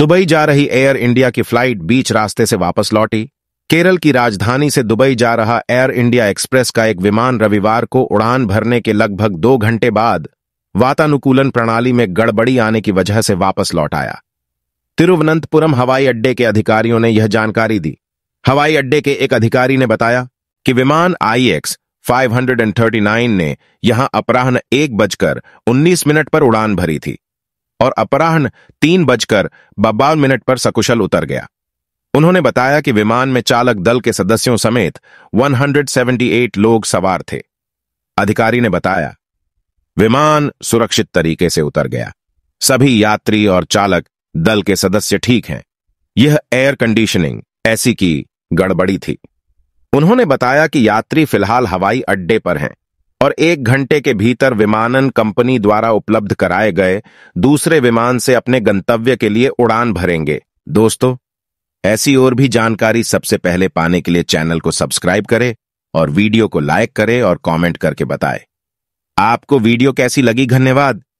Dubai जा रही Air India की फ्लाइट बीच रास्ते से वापस लौटी केरल की राजधानी से दुबई जा रहा एयर इंडिया एक्सप्रेस का एक विमान रविवार को उड़ान भरने के लगभग दो घंटे बाद वातानुकूलन प्रणाली में गड़बड़ी आने की वजह से वापस लौट आया तिरुवनंतपुरम हवाई अड्डे के अधिकारियों ने यह जानकारी दी हवाई अड्डे के एक अधिकारी ने बताया कि विमान आईएक्स 539 ने यहां अपराह्न एक बजकर 19 मिनट पर उड़ान भरी थी और अपराह्न तीन बजकर बावन मिनट पर सकुशल उतर गया उन्होंने बताया कि विमान में चालक दल के सदस्यों समेत 178 लोग सवार थे अधिकारी ने बताया विमान सुरक्षित तरीके से उतर गया सभी यात्री और चालक दल के सदस्य ठीक हैं यह एयर कंडीशनिंग ऐसी की गड़बड़ी थी उन्होंने बताया कि यात्री फिलहाल हवाई अड्डे पर हैं और एक घंटे के भीतर विमानन कंपनी द्वारा उपलब्ध कराए गए दूसरे विमान से अपने गंतव्य के लिए उड़ान भरेंगे दोस्तों ऐसी और भी जानकारी सबसे पहले पाने के लिए चैनल को सब्सक्राइब करें और वीडियो को लाइक करें और कमेंट करके बताएं। आपको वीडियो कैसी लगी धन्यवाद